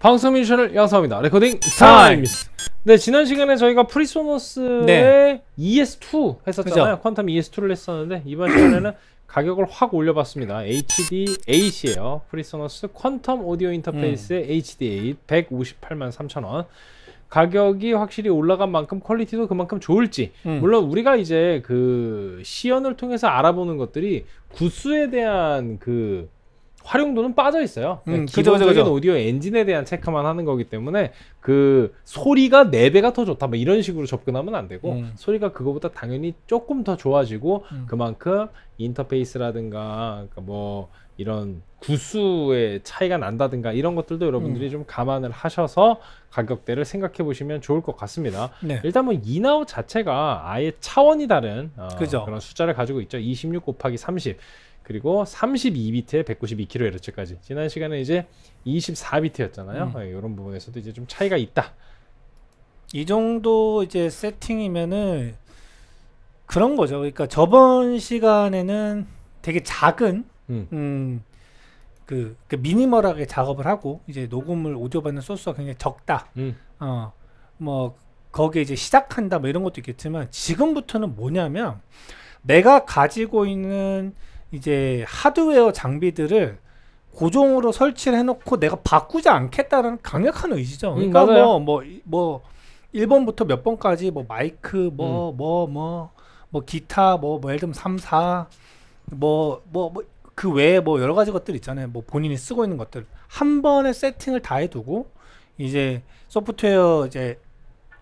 방송 미션을 양성합니다. 레코딩 타임 네, 지난 시간에 저희가 프리소노스의 네. ES2 했었잖아요. 그죠? 퀀텀 ES2를 했었는데 이번 시간에는 가격을 확 올려봤습니다. HD8이에요. 프리소노스 퀀텀 오디오 인터페이스의 음. HD8 158만 3천 원. 가격이 확실히 올라간 만큼 퀄리티도 그만큼 좋을지 음. 물론 우리가 이제 그 시연을 통해서 알아보는 것들이 구수에 대한 그 활용도는 빠져 있어요. 음, 기존적인 그러니까 그죠, 그죠. 오디오 엔진에 대한 체크만 하는 거기 때문에 그 소리가 4배가 더 좋다 뭐 이런 식으로 접근하면 안 되고 음. 소리가 그거보다 당연히 조금 더 좋아지고 음. 그만큼 인터페이스라든가 그러니까 뭐 이런 구수의 차이가 난다든가 이런 것들도 여러분들이 음. 좀 감안을 하셔서 가격대를 생각해 보시면 좋을 것 같습니다. 네. 일단 뭐 이나우 자체가 아예 차원이 다른 어, 그런 숫자를 가지고 있죠. 26 곱하기 30. 그리고 32비트에 192kHz까지 지난 시간에 이제 24비트였잖아요 음. 이런 예, 부분에서도 이제 좀 차이가 있다 이 정도 이제 세팅이면은 그런 거죠 그러니까 저번 시간에는 되게 작은 음. 음 그, 그, 미니멀하게 작업을 하고 이제 녹음을 오디오 받는 소스가 굉장히 적다 음. 어뭐 거기에 이제 시작한다 뭐 이런 것도 있겠지만 지금부터는 뭐냐면 내가 가지고 있는 이제 하드웨어 장비들을 고정으로 설치를 해놓고 내가 바꾸지 않겠다는 강력한 의지죠. 음, 그러니까 뭐뭐 음, 뭐, 뭐 1번부터 뭐 몇 번까지 뭐 마이크 뭐뭐 뭐뭐 음. 뭐, 뭐, 뭐 기타 뭐, 뭐 예를 들면 3, 4뭐뭐뭐 그 외에 뭐 여러 가지 것들 있잖아요. 뭐 본인이 쓰고 있는 것들 한 번에 세팅을 다 해두고 이제 소프트웨어 이제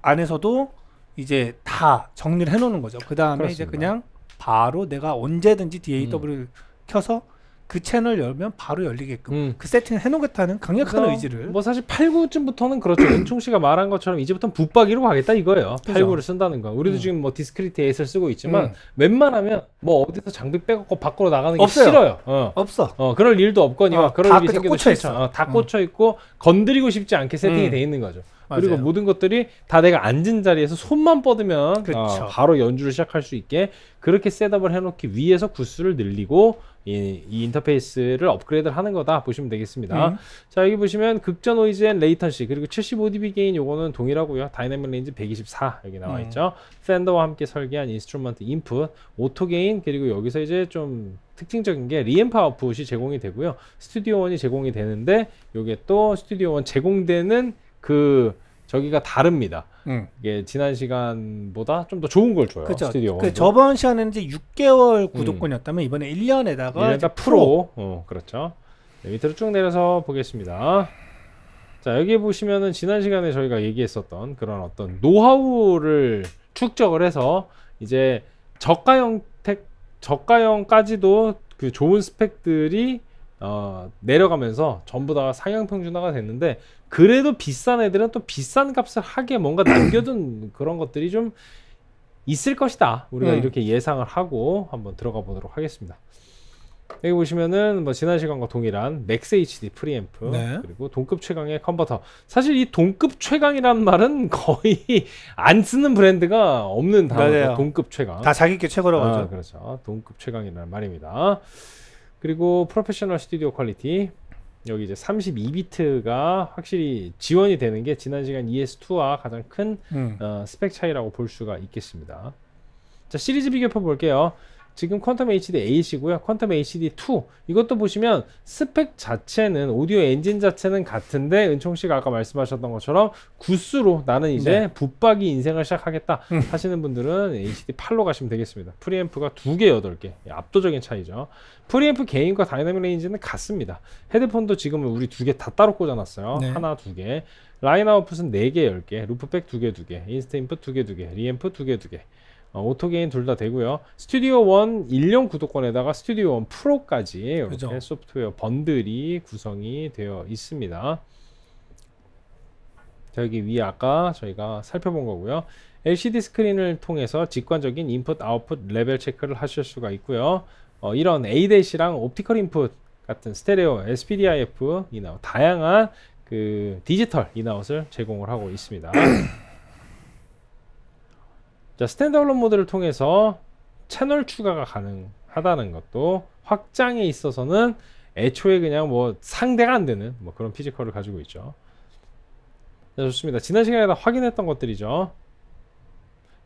안에서도 이제 다 정리를 해놓는 거죠. 그 다음에 이제 그냥 바로 내가 언제든지 DAW를 음. 켜서 그 채널 열면 바로 열리게끔 음. 그 세팅을 해놓겠다는 강력한 의지를 뭐 사실 8구쯤부터는 그렇죠 은총 씨가 말한 것처럼 이제부터는 붙박이로 가겠다 이거예요 그 8구를 쓴다는 거 우리도 음. 지금 뭐 디스크리트 에잇을 쓰고 있지만 음. 웬만하면 뭐 어디서 장비 빼고 갖 밖으로 나가는 게 없어요. 싫어요 어. 없어 어, 그럴 일도 없거니와 어, 그럴 일이 생겨도 꽂혀 있어 어, 다 음. 꽂혀 있고 건드리고 싶지 않게 세팅이 음. 돼 있는 거죠 맞아요. 그리고 모든 것들이 다 내가 앉은 자리에서 손만 뻗으면 어, 그렇죠. 어, 바로 연주를 시작할 수 있게 그렇게 셋업을 해놓기 위해서 구수를 늘리고 이, 이 인터페이스를 업그레이드를 하는 거다 보시면 되겠습니다. 음. 자 여기 보시면 극전 오이즈앤 레이턴시 그리고 75dB 게인 요거는 동일하고요. 다이내믹 레인지 124 여기 나와 음. 있죠. 음. 샌더와 함께 설계한 인스트루먼트 인풋, 오토 게인 그리고 여기서 이제 좀 특징적인 게 리앰프 아웃풋이 제공이 되고요. 스튜디오 원이 제공이 되는데 요게 또 스튜디오 원 제공되는 그 저기가 다릅니다. 음. 이게 지난 시간보다 좀 더 좋은 걸 줘요. 그쵸. 스튜디오 그 저번 시간에는 이제 6개월 음. 구독권이었다면 이번에 1년에다가 이제 얘네가 프로. 어, 그렇죠. 네, 밑으로 쭉 내려서 보겠습니다. 자, 여기 보시면은 지난 시간에 저희가 얘기했었던 그런 어떤 노하우를 축적을 해서 이제 저가형 택 저가형까지도 그 좋은 스펙들이 어, 내려가면서 전부 다 상향평준화가 됐는데 그래도 비싼 애들은 또 비싼 값을 하게 뭔가 남겨둔 그런 것들이 좀 있을 것이다 우리가 음. 이렇게 예상을 하고 한번 들어가 보도록 하겠습니다 여기 보시면은 뭐 지난 시간과 동일한 맥스 HD 프리앰프 네. 그리고 동급 최강의 컨버터 사실 이 동급 최강이란 말은 거의 안 쓰는 브랜드가 없는 단어 동급 최강 다 자기께 최고라고 아, 하죠 아, 그렇죠 동급 최강이라는 말입니다 그리고 프로페셔널 스튜디오 퀄리티 여기 이제 32비트가 확실히 지원이 되는 게 지난 시간 ES2와 가장 큰 음. 어, 스펙 차이라고 볼 수가 있겠습니다. 자 시리즈 비교표 볼게요. 지금 퀀텀 HD A시고요. 퀀텀 HD2 이것도 보시면 스펙 자체는 오디오 엔진 자체는 같은데 은총 씨가 아까 말씀하셨던 것처럼 구스로 나는 이제 네. 붙박이 인생을 시작하겠다 음. 하시는 분들은 HD8로 가시면 되겠습니다. 프리앰프가 2개 8개 예, 압도적인 차이죠. 프리앰프 개인과 다이나믹 레인지는 같습니다. 헤드폰도 지금 은 우리 두 개 다 따로 꽂아놨어요. 네. 하나, 두 개. 라인 아웃풋은 4개, 10개, 루프백 2개, 2개, 인스트 인풋 2개, 2개, 리앰프 2개, 2개. 어, 오토게인 둘 다 되고요. 스튜디오 원 일년 구독권에다가 스튜디오 원 프로까지 이렇게 그죠. 소프트웨어 번들이 구성이 되어 있습니다. 여기 위 아까 저희가 살펴본 거고요. LCD 스크린을 통해서 직관적인 인풋 아웃풋 레벨 체크를 하실 수가 있고요. 어, 이런 a 랑 옵티컬 인풋 같은 스테레오 SPDIF 인아 다양한 그 디지털 인아웃을 제공을 하고 있습니다. 자, 스탠드얼론 모드를 통해서 채널 추가가 가능하다는 것도 확장에 있어서는 애초에 그냥 뭐 상대가 안 되는 뭐 그런 피지컬을 가지고 있죠. 자, 좋습니다. 지난 시간에 다 확인했던 것들이죠.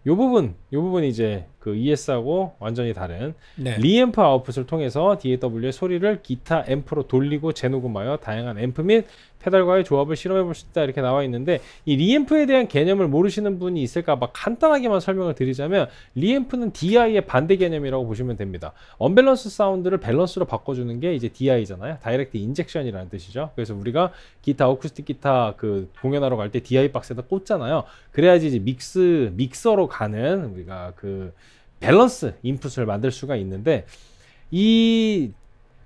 이 부분, 이 부분 이제 그 ES하고 완전히 다른 네. 리앰프 아웃풋을 통해서 DAW의 소리를 기타 앰프로 돌리고 재녹음하여 다양한 앰프 및 페달과의 조합을 실험해 볼 수 있다 이렇게 나와 있는데 이 리앰프에 대한 개념을 모르시는 분이 있을까 봐 간단하게만 설명을 드리자면 리앰프는 DI의 반대 개념이라고 보시면 됩니다. 언밸런스 사운드를 밸런스로 바꿔주는 게 이제 DI잖아요. 다이렉트 인젝션이라는 뜻이죠. 그래서 우리가 기타 어쿠스틱 기타 그 공연하러 갈 때 DI 박스에다 꽂잖아요. 그래야지 이제 믹스 믹서로 가는 우리가 그 밸런스 인풋을 만들 수가 있는데 이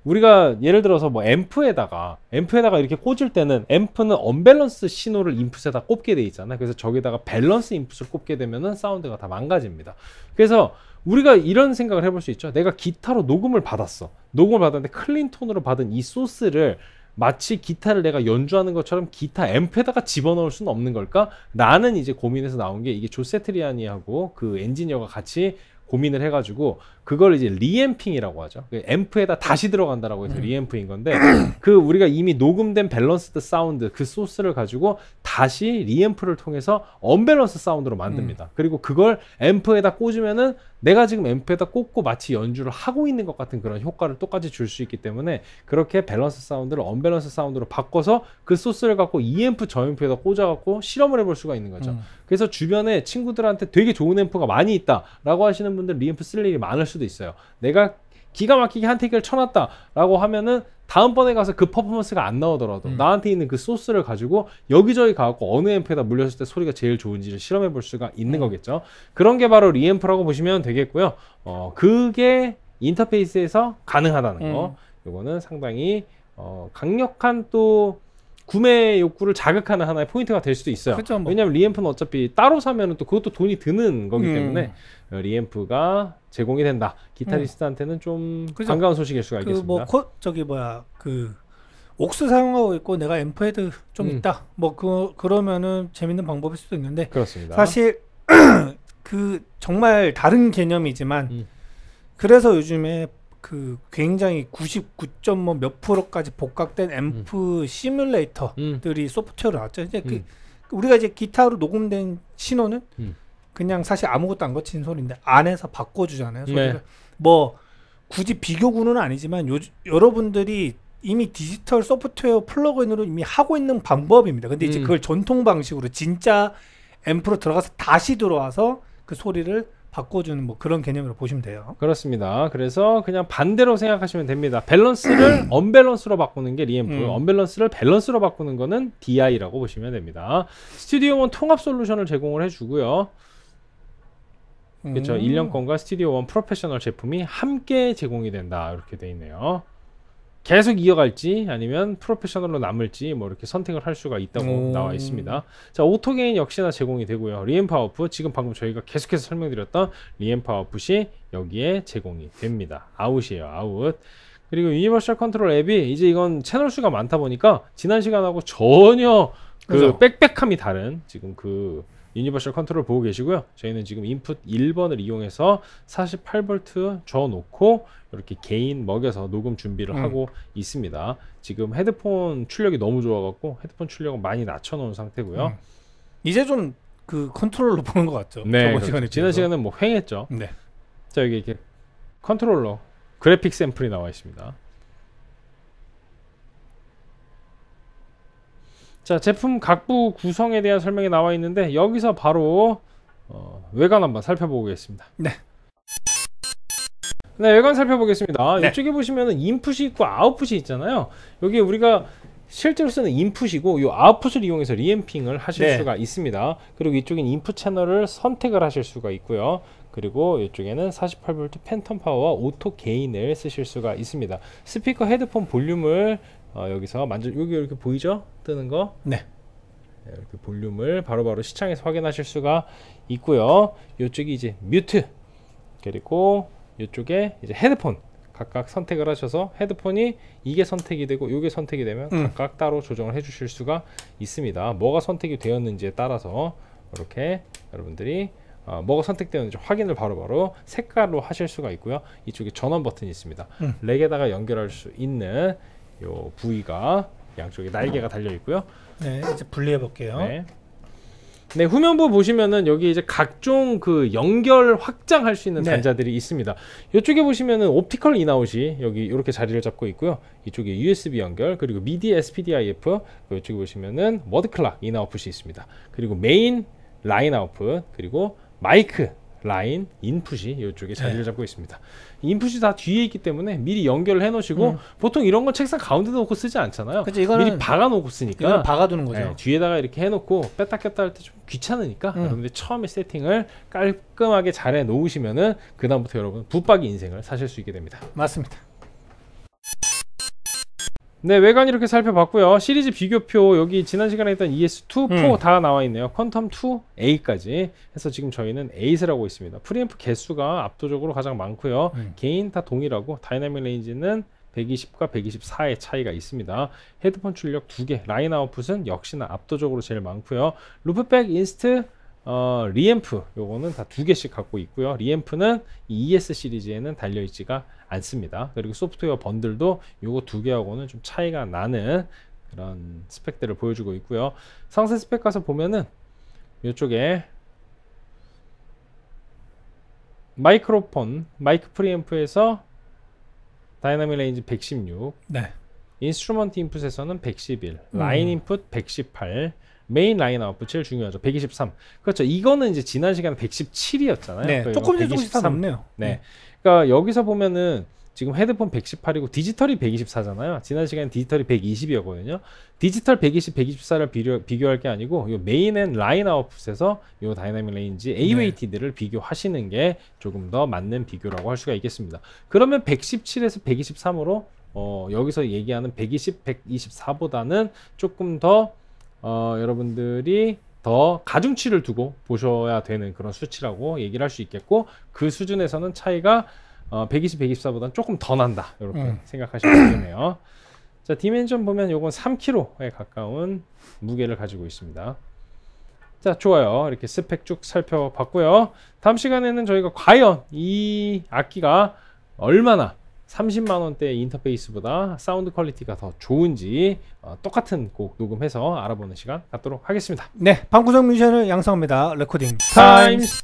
우리가 예를 들어서 뭐 앰프에다가 앰프에다가 이렇게 꽂을 때는 앰프는 언밸런스 신호를 인풋에다 꽂게돼 있잖아요 그래서 저기다가 밸런스 인풋을 꽂게 되면은 사운드가 다 망가집니다 그래서 우리가 이런 생각을 해볼 수 있죠 내가 기타로 녹음을 받았어 녹음을 받았는데 클린 톤으로 받은 이 소스를 마치 기타를 내가 연주하는 것처럼 기타 앰프에다가 집어넣을 수는 없는 걸까? 나는 이제 고민에서 나온 게 이게 조세트리아니하고 그 엔지니어가 같이 고민을 해가지고 그걸 이제 리앰핑이라고 하죠. 그 앰프에다 다시 들어간다라고 해서 음. 리앰프인 건데 그 우리가 이미 녹음된 밸런스드 사운드 그 소스를 가지고 다시 리앰프를 통해서 언밸런스 사운드로 만듭니다. 음. 그리고 그걸 앰프에다 꽂으면은 내가 지금 앰프에다 꽂고 마치 연주를 하고 있는 것 같은 그런 효과를 똑같이 줄 수 있기 때문에 그렇게 밸런스 사운드를 언밸런스 사운드로 바꿔서 그 소스를 갖고 이 앰프 저 앰프에다 꽂아갖고 실험을 해볼 수가 있는 거죠. 음. 그래서 주변에 친구들한테 되게 좋은 앰프가 많이 있다라고 하시는 분들 리앰프 쓸 일이 많을 수도 있어요. 내가 기가 막히게 한테이크를 쳐놨다라고 하면은 다음번에 가서 그 퍼포먼스가 안 나오더라도 음. 나한테 있는 그 소스를 가지고 여기저기 가갖고 어느 앰프에다 물렸을 때 소리가 제일 좋은지를 실험해 볼 수가 있는 음. 거겠죠. 그런 게 바로 리앰프라고 보시면 되겠고요. 어, 그게 인터페이스에서 가능하다는 네. 거. 요거는 상당히 어, 강력한 또 구매 욕구를 자극하는 하나의 포인트가 될 수도 있어요. 그렇죠, 뭐. 왜냐면 리앰프는 어차피 따로 사면 또 그것도 돈이 드는 거기 음. 때문에 음. 리앰프가 제공이 된다. 기타리스트한테는 좀 그렇죠. 반가운 소식일 수가 그 뭐 있겠습니다. 뭐 코, 저기 뭐야 그 옥스 사용하고 있고 내가 앰프헤드 좀 음. 있다. 뭐그 그러면은 재밌는 방법일 수도 있는데 그렇습니다. 사실 그 정말 다른 개념이지만 음. 그래서 요즘에 그 굉장히 99.몇 뭐 프로까지 복각된 음. 앰프 음. 시뮬레이터들이 음. 소프트웨어로 나왔죠. 이제 그 음. 우리가 이제 기타로 녹음된 신호는 음. 그냥 사실 아무것도 안 거친 소리인데 안에서 바꿔주잖아요. 네. 소리를 네. 뭐 굳이 비교군은 아니지만 요, 여러분들이 이미 디지털 소프트웨어 플러그인으로 이미 하고 있는 방법입니다. 근데 이제 그걸 전통 방식으로 진짜 앰프로 들어가서 다시 들어와서 그 소리를 바꿔주는 뭐 그런 개념으로 보시면 돼요. 그렇습니다. 그래서 그냥 반대로 생각하시면 됩니다. 밸런스를 음. 언밸런스로 바꾸는 게 리앰프, 음. 언밸런스를 밸런스로 바꾸는 거는 DI라고 보시면 됩니다. 스튜디오 1 통합 솔루션을 제공을 해주고요. 그렇죠. 음. 1년 건과 스튜디오 1 프로페셔널 제품이 함께 제공이 된다 이렇게 돼 있네요. 계속 이어갈지 아니면 프로페셔널로 남을지 뭐 이렇게 선택을 할 수가 있다고 오. 음. 나와 있습니다. 자 오토게인 역시나 제공이 되고요. 리엠파워프 지금 방금 저희가 계속해서 설명드렸던 리엠파워풋시 여기에 제공이 됩니다. 아웃이에요 아웃. 그리고 유니버셜 컨트롤 앱이 이제 이건 채널 수가 많다 보니까 지난 시간하고 전혀 그 그죠? 빽빽함이 다른 지금 그 유니버셜 컨트롤 보고 계시고요. 저희는 지금 인풋 1번을 이용해서 48V 줘 놓고 이렇게 개인 먹여서 녹음 준비를 음. 하고 있습니다. 지금 헤드폰 출력이 너무 좋아갖고 헤드폰 출력을 많이 낮춰놓은 상태고요. 음. 이제 좀 그 컨트롤로 보는 것 같죠. 네, 저번 그렇죠. 시간에 지난 시간에뭐 횡했죠. 네. 자 여기 이렇게 컨트롤러 그래픽 샘플이 나와 있습니다. 자 제품 각부 구성에 대한 설명이 나와 있는데 여기서 바로 어, 외관 한번 살펴보겠습니다 네. 네 외관 살펴보겠습니다 네. 이쪽에 보시면 인풋이 있고 아웃풋이 있잖아요 여기 우리가 실제로 쓰는 인풋이고 이 아웃풋을 이용해서 리앰핑을 하실 네. 수가 있습니다 그리고 이쪽엔 인풋 채널을 선택을 하실 수가 있고요 그리고 이쪽에는 48V 팬텀 파워 오토 게인을 쓰실 수가 있습니다 스피커 헤드폰 볼륨을 어, 여기서 만져 여기 이렇게 보이죠? 뜨는 거. 네. 네 이렇게 볼륨을 바로바로 바로 시청에서 확인하실 수가 있고요. 이쪽이 이제 뮤트 그리고 이쪽에 이제 헤드폰 각각 선택을 하셔서 헤드폰이 이게 선택이 되고 이게 선택이 되면 음. 각각 따로 조정을 해주실 수가 있습니다. 뭐가 선택이 되었는지에 따라서 이렇게 여러분들이 어, 뭐가 선택되었는지 확인을 바로바로 바로 색깔로 하실 수가 있고요. 이쪽에 전원 버튼이 있습니다. 음. 렉에다가 연결할 수 있는 요 부위가 양쪽에 날개가 달려 있고요. 네, 이제 분리해 볼게요. 네. 네, 후면부 보시면은 여기 이제 각종 그 연결 확장할 수 있는 네. 단자들이 있습니다. 이쪽에 보시면은 옵티컬 인아웃이 여기 이렇게 자리를 잡고 있고요. 이쪽에 USB 연결, 그리고 미디 SPDIF, 이쪽에 그 보시면은 워드클락 인아웃풋이 있습니다. 그리고 메인 라인 아웃풋, 그리고 마이크 라인, 인풋이 이쪽에 네. 자리를 네. 잡고 있습니다. 인풋이 다 뒤에 있기 때문에 미리 연결을 해놓으시고 음. 보통 이런 건 책상 가운데다 놓고 쓰지 않잖아요. 그쵸, 이거는, 미리 박아놓고 쓰니까 박아두는 거죠. 네, 뒤에다가 이렇게 해놓고 뺐다 꼈다 할 때 좀 귀찮으니까 음. 여러분들 처음에 세팅을 깔끔하게 잘 해놓으시면은 그 다음부터 여러분 붙박이 인생을 사실 수 있게 됩니다. 맞습니다. 네, 외관 이렇게 살펴봤고요. 시리즈 비교표 여기 지난 시간에 했던 ES2, 4다 음. 나와 있네요. 퀀텀 2, A까지 해서 지금 저희는 8을 하고 있습니다. 프리앰프 개수가 압도적으로 가장 많고요. 음. 개인 다 동일하고 다이나믹 레인지는 120과 124의 차이가 있습니다. 헤드폰 출력 2개, 라인 아웃풋은 역시나 압도적으로 제일 많고요. 루프백 인스트 어, 리앰프 요거는 다 두 개씩 갖고 있고요. 리앰프는 ES 시리즈에는 달려 있지가 않습니다. 그리고 소프트웨어 번들도 요거 두 개하고는 좀 차이가 나는 그런 스펙들을 보여주고 있고요. 상세 스펙 가서 보면은 요쪽에 마이크로폰, 마이크 프리앰프에서 다이나믹 레인지 116. 네. 인스트루먼트 인풋에서는 111, 음. 라인 인풋 118, 메인 라인아웃 풋 제일 중요하죠. 123. 그렇죠. 이거는 이제 지난 시간에 117이었잖아요. 네. 그 조금씩 조금씩 다 높네요. 네. 네. 그러니까 여기서 보면은 지금 헤드폰 118이고 디지털이 124잖아요. 지난 시간에 디지털이 120이었거든요. 디지털 120, 124를 비교, 비교할 게 아니고 요 메인 앤 라인 아웃풋에서 요 다이나믹 레인지 a w t 들을 네. 비교하시는 게 조금 더 맞는 비교라고 할 수가 있겠습니다. 그러면 117에서 123으로 어, 여기서 얘기하는 120, 124보다는 조금 더 어, 여러분들이 더 가중치를 두고 보셔야 되는 그런 수치라고 얘기를 할 수 있겠고 그 수준에서는 차이가 어, 120, 124보다는 조금 더 난다 이렇게 음. 생각하시면 되겠네요 자 디멘션 보면 요건 3kg에 가까운 무게를 가지고 있습니다 자 좋아요 이렇게 스펙 쭉 살펴봤고요 다음 시간에는 저희가 과연 이 악기가 얼마나 30만원대 인터페이스보다 사운드 퀄리티가 더 좋은지 어, 똑같은 곡 녹음해서 알아보는 시간 갖도록 하겠습니다 네 방구석 뮤지션을 양성합니다 레코딩 타임스